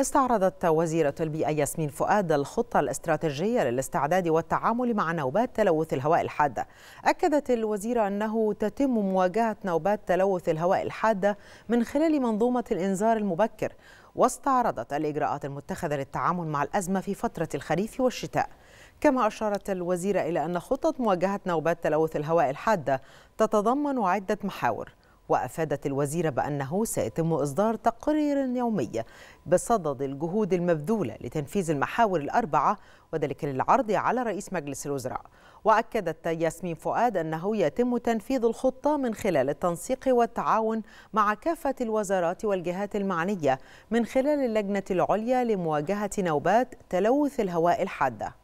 استعرضت وزيرة البيئة ياسمين فؤاد الخطة الاستراتيجية للاستعداد والتعامل مع نوبات تلوث الهواء الحادة أكدت الوزيرة أنه تتم مواجهة نوبات تلوث الهواء الحادة من خلال منظومة الإنذار المبكر واستعرضت الإجراءات المتخذة للتعامل مع الأزمة في فترة الخريف والشتاء كما أشارت الوزيرة إلى أن خطة مواجهة نوبات تلوث الهواء الحادة تتضمن عدة محاور وأفادت الوزيرة بأنه سيتم إصدار تقرير يومي بصدد الجهود المبذولة لتنفيذ المحاور الأربعة وذلك للعرض على رئيس مجلس الوزراء وأكدت ياسمين فؤاد أنه يتم تنفيذ الخطة من خلال التنسيق والتعاون مع كافة الوزارات والجهات المعنية من خلال اللجنة العليا لمواجهة نوبات تلوث الهواء الحاده